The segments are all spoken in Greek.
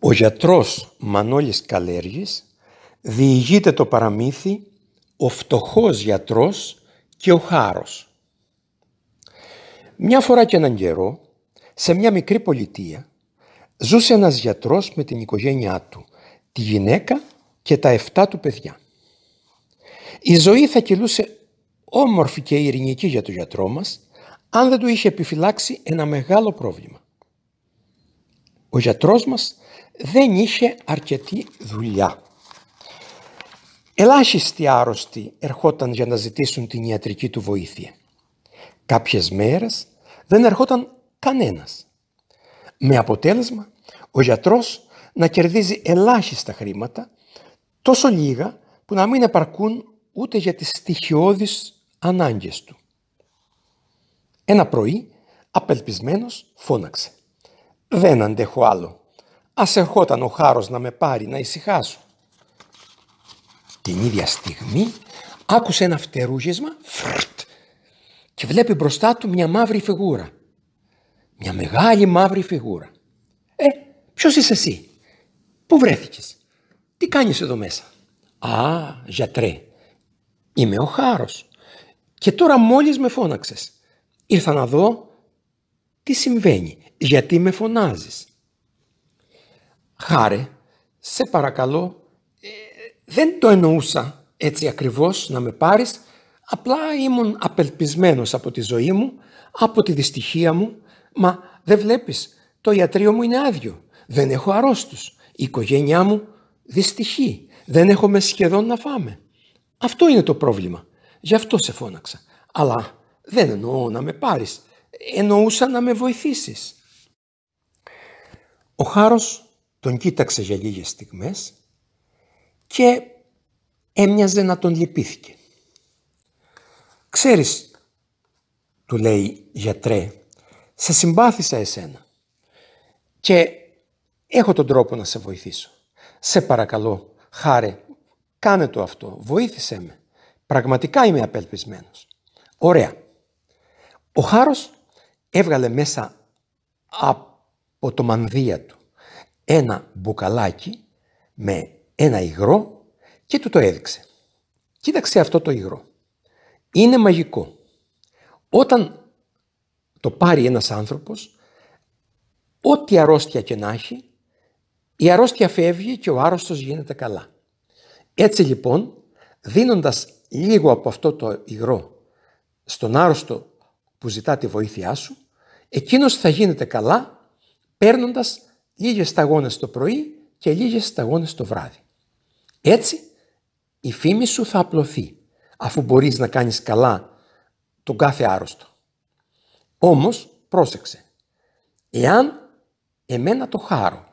Ο γιατρός Μανώλης Καλέργης διηγείται το παραμύθι «Ο φτωχός γιατρός και ο χάρος». Μια φορά και έναν καιρό, σε μια μικρή πολιτεία, ζούσε ένας γιατρός με την οικογένειά του, τη γυναίκα και τα εφτά του παιδιά. Η ζωή θα κυλούσε όμορφη και ειρηνική για τον γιατρό μας, αν δεν του είχε επιφυλάξει ένα μεγάλο πρόβλημα. Ο γιατρός μας δεν είχε αρκετή δουλειά. Ελάχιστοι άρρωστοι ερχόταν για να ζητήσουν την ιατρική του βοήθεια. Κάποιες μέρες δεν ερχόταν κανένας. Με αποτέλεσμα ο γιατρός να κερδίζει ελάχιστα χρήματα, τόσο λίγα που να μην επαρκούν ούτε για τις στοιχειώδεις ανάγκες του. Ένα πρωί, απελπισμένος, φώναξε. «Δεν αντέχω άλλο. Ας ερχόταν ο Χάρος να με πάρει, να ησυχάσω. Την ίδια στιγμή άκουσε ένα φτερούγισμα και βλέπει μπροστά του μια μαύρη φιγούρα. Μια μεγάλη μαύρη φιγούρα. Ε, ποιος είσαι εσύ, πού βρέθηκες, τι κάνεις εδώ μέσα. Α, γιατρέ, είμαι ο Χάρος και τώρα μόλις με φώναξες. Ήρθα να δω τι συμβαίνει, γιατί με φωνάζεις. Χάρη, σε παρακαλώ, ε, δεν το εννοούσα έτσι ακριβώς να με πάρεις, απλά ήμουν απελπισμένος από τη ζωή μου, από τη δυστυχία μου, μα δεν βλέπεις, το ιατρείο μου είναι άδειο, δεν έχω αρρώστους, η οικογένειά μου δυστυχεί, δεν έχουμε σχεδόν να φάμε. Αυτό είναι το πρόβλημα, γι' αυτό σε φώναξα, αλλά δεν εννοώ να με πάρεις, εννοούσα να με βοηθήσεις. Ο Χάρος τον κοίταξε για λίγες στιγμές και έμοιαζε να τον λυπήθηκε. «Ξέρεις», του λέει γιατρέ, «σε συμπάθησα εσένα και έχω τον τρόπο να σε βοηθήσω. Σε παρακαλώ, χάρε, κάνε το αυτό, βοήθησέ με. Πραγματικά είμαι απελπισμένος». Ωραία. Ο Χάρος έβγαλε μέσα από το μανδύα του ένα μπουκαλάκι με ένα υγρό και του το έδειξε. Κοίταξε αυτό το υγρό. Είναι μαγικό. Όταν το πάρει ένας άνθρωπος, ό,τι αρρώστια και να έχει, η αρρώστια φεύγει και ο άρρωστος γίνεται καλά. Έτσι λοιπόν, δίνοντας λίγο από αυτό το υγρό στον άρρωστο που ζητά τη βοήθειά σου, εκείνος θα γίνεται καλά παίρνοντας λίγες σταγόνες το πρωί και λίγες σταγόνες το βράδυ. Έτσι η φήμη σου θα απλωθεί αφού μπορείς να κάνεις καλά τον κάθε άρρωστο. Όμως πρόσεξε, εάν εμένα το χάρω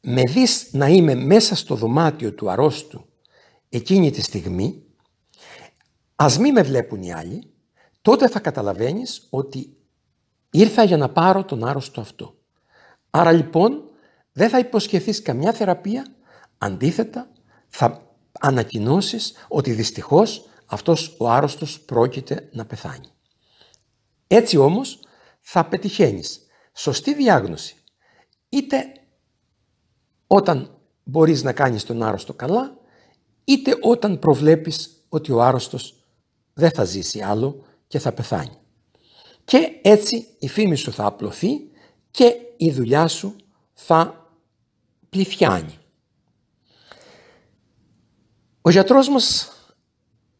με δεις να είμαι μέσα στο δωμάτιο του αρρώστου εκείνη τη στιγμή, ας μη με βλέπουν οι άλλοι, τότε θα καταλαβαίνεις ότι ήρθα για να πάρω τον άρρωστο αυτό. Άρα λοιπόν δεν θα υποσχεθείς καμιά θεραπεία, αντίθετα θα ανακοινώσεις ότι δυστυχώς αυτός ο άρρωστος πρόκειται να πεθάνει. Έτσι όμως θα πετυχαίνεις σωστή διάγνωση είτε όταν μπορείς να κάνεις τον άρρωστο καλά είτε όταν προβλέπεις ότι ο άρρωστος δεν θα ζήσει άλλο και θα πεθάνει. Και έτσι η φήμη σου θα απλωθεί και η δουλειά σου θα Πληθιάνι. Ο γιατρός μας,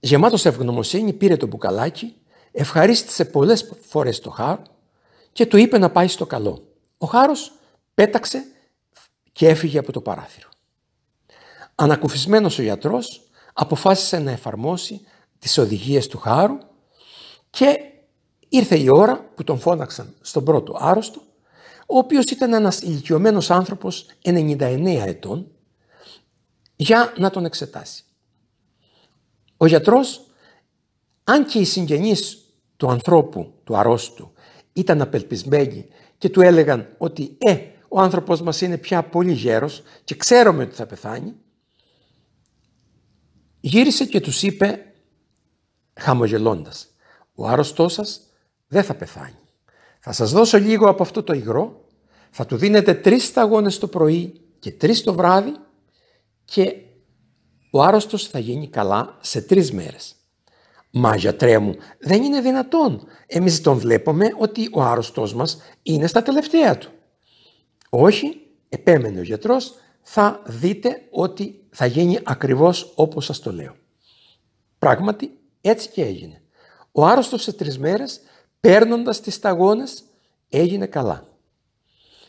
γεμάτος ευγνωμοσύνη, πήρε το μπουκαλάκι, ευχαρίστησε πολλές φορές το χάρο και του είπε να πάει στο καλό. Ο χάρος πέταξε και έφυγε από το παράθυρο. Ανακουφισμένος ο γιατρός αποφάσισε να εφαρμόσει τις οδηγίες του χάρου και ήρθε η ώρα που τον φώναξαν στον πρώτο άρρωστο ο οποίος ήταν ένας ηλικιωμένος άνθρωπος 99 ετών για να τον εξετάσει. Ο γιατρός, αν και οι συγγενείς του ανθρώπου, του αρρώστου, ήταν απελπισμένοι και του έλεγαν ότι «Ε, ο άνθρωπος μας είναι πια πολύ γέρος και ξέρουμε ότι θα πεθάνει», γύρισε και τους είπε χαμογελώντας «Ο άρρωστός σας δεν θα πεθάνει. Θα σας δώσω λίγο από αυτό το υγρό, θα του δίνετε τρεις σταγόνες το πρωί και τρεις το βράδυ και ο άρρωστος θα γίνει καλά σε τρεις μέρες. Μα γιατρέ μου, δεν είναι δυνατόν. Εμείς τον βλέπουμε ότι ο άρρωστός μας είναι στα τελευταία του. Όχι, επέμενε ο γιατρός, θα δείτε ότι θα γίνει ακριβώς όπως σας το λέω. Πράγματι, έτσι και έγινε. Ο άρρωστος σε τρεις μέρες παίρνοντας τις σταγόνες έγινε καλά.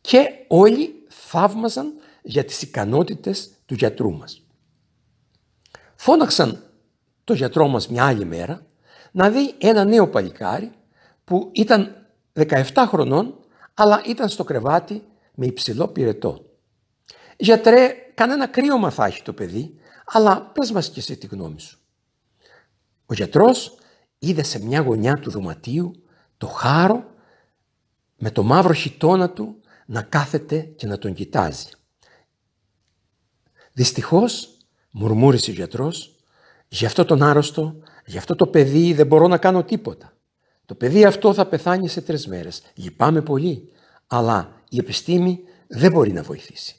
Και όλοι θαύμαζαν για τις ικανότητες του γιατρού μας. Φώναξαν το γιατρό μας μια άλλη μέρα να δει ένα νέο παλικάρι που ήταν 17 χρονών αλλά ήταν στο κρεβάτι με υψηλό πυρετό. «Γιατρέ, κανένα κρύωμα θα έχει το παιδί, αλλά πες μας και εσύ τη γνώμη σου». Ο γιατρός είδε σε μια γωνιά του δωματίου το χάρο με το μαύρο χιτόνα του να κάθεται και να τον κοιτάζει. Δυστυχώς, μουρμούρισε ο γιατρός, για αυτό τον άρρωστο, γι' αυτό το παιδί δεν μπορώ να κάνω τίποτα. Το παιδί αυτό θα πεθάνει σε τρεις μέρες. Λυπάμαι πολύ, αλλά η επιστήμη δεν μπορεί να βοηθήσει.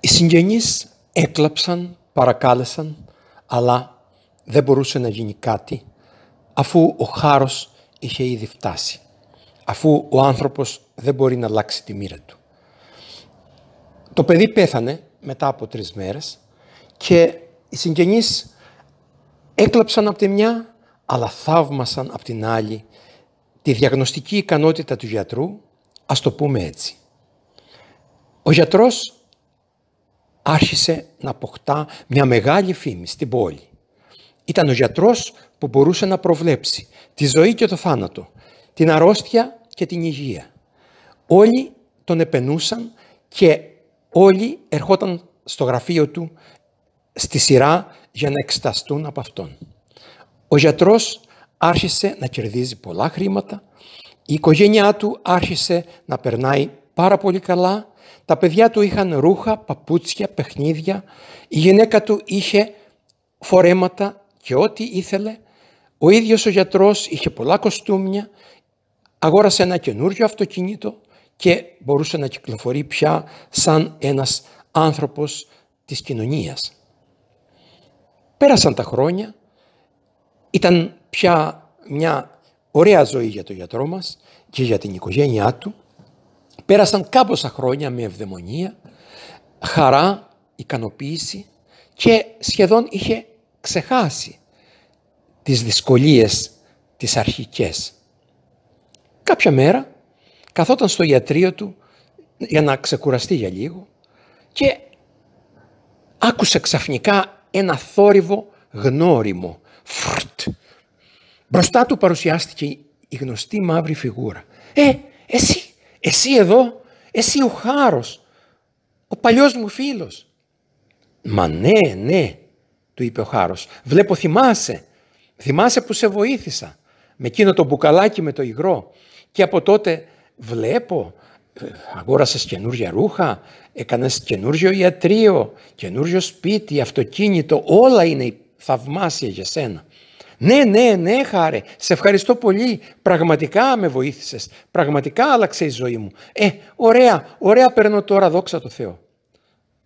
Οι συγγενείς έκλαψαν, παρακάλεσαν, αλλά δεν μπορούσε να γίνει κάτι, αφού ο χάρος είχε ήδη φτάσει, αφού ο άνθρωπος δεν μπορεί να αλλάξει τη μοίρα του. Το παιδί πέθανε μετά από τρεις μέρες και οι συγγενείς έκλαψαν από τη μια, αλλά θαύμασαν από την άλλη τη διαγνωστική ικανότητα του γιατρού, ας το πούμε έτσι. Ο γιατρός άρχισε να αποκτά μια μεγάλη φήμη στην πόλη. Ήταν ο γιατρός που μπορούσε να προβλέψει τη ζωή και το θάνατο, την αρρώστια και την υγεία. Όλοι τον επενούσαν και όλοι ερχόταν στο γραφείο του στη σειρά για να εξεταστούν από αυτόν. Ο γιατρός άρχισε να κερδίζει πολλά χρήματα, η οικογένειά του άρχισε να περνάει πάρα πολύ καλά, τα παιδιά του είχαν ρούχα, παπούτσια, παιχνίδια, η γυναίκα του είχε φορέματα, και ό,τι ήθελε. Ο ίδιος ο γιατρός είχε πολλά κοστούμια, αγόρασε ένα καινούριο αυτοκίνητο και μπορούσε να κυκλοφορεί πια σαν ένας άνθρωπος της κοινωνίας. Πέρασαν τα χρόνια, ήταν πια μια ωραία ζωή για τον γιατρό μας και για την οικογένειά του. Πέρασαν κάμποσα χρόνια με ευδαιμονία, χαρά, ικανοποίηση και σχεδόν είχε ξεχάσει τις δυσκολίες τις αρχικές. Κάποια μέρα καθόταν στο ιατρείο του για να ξεκουραστεί για λίγο και άκουσε ξαφνικά ένα θόρυβο γνώριμο. Φρτ. Μπροστά του παρουσιάστηκε η γνωστή μαύρη φιγούρα. «Ε, εσύ, εσύ εδώ, εσύ ο Χάρος, ο παλιός μου φίλος». «Μα ναι, ναι, του είπε ο Χάρος. Βλέπω θυμάσαι, θυμάσαι που σε βοήθησα με εκείνο το μπουκαλάκι με το υγρό. Και από τότε βλέπω, ε, αγόρασες καινούργια ρούχα, έκανες καινούργιο ιατρείο, καινούργιο σπίτι, αυτοκίνητο, όλα είναι θαυμάσια για σένα. Ναι, ναι, ναι, χάρε, σε ευχαριστώ πολύ. Πραγματικά με βοήθησες. Πραγματικά άλλαξε η ζωή μου. Ε, ωραία, ωραία, παίρνω τώρα, δόξα τω Θεώ.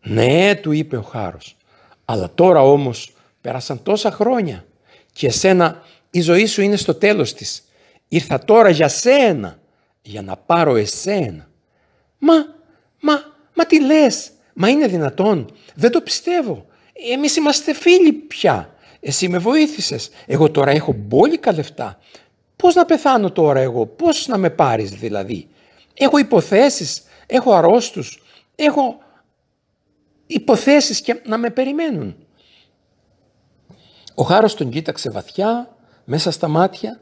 Ναι, του είπε ο Χάρος. Αλλά τώρα όμως πέρασαν τόσα χρόνια και εσένα η ζωή σου είναι στο τέλος της. Ήρθα τώρα για σένα, για να πάρω εσένα. Μα, μα, μα τι λες, μα είναι δυνατόν, δεν το πιστεύω. Εμείς είμαστε φίλοι πια. Εσύ με βοήθησες, εγώ τώρα έχω μπόλικα λεφτά. Πώς να πεθάνω τώρα εγώ, πώς να με πάρεις δηλαδή. Έχω υποθέσεις, έχω αρρώστους, έχω υποθέσεις και να με περιμένουν. Ο Χάρος τον κοίταξε βαθιά, μέσα στα μάτια,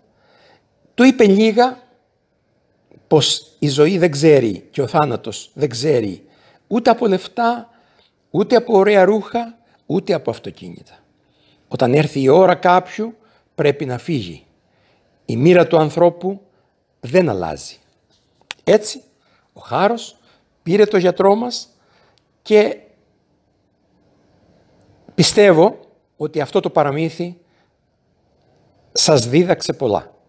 του είπε λίγα πως η ζωή δεν ξέρει και ο θάνατος δεν ξέρει ούτε από λεφτά, ούτε από ωραία ρούχα, ούτε από αυτοκίνητα. Όταν έρθει η ώρα κάποιου πρέπει να φύγει. Η μοίρα του ανθρώπου δεν αλλάζει. Έτσι ο Χάρος πήρε το γιατρό μας και Πιστεύω ότι αυτό το παραμύθι σας δίδαξε πολλά.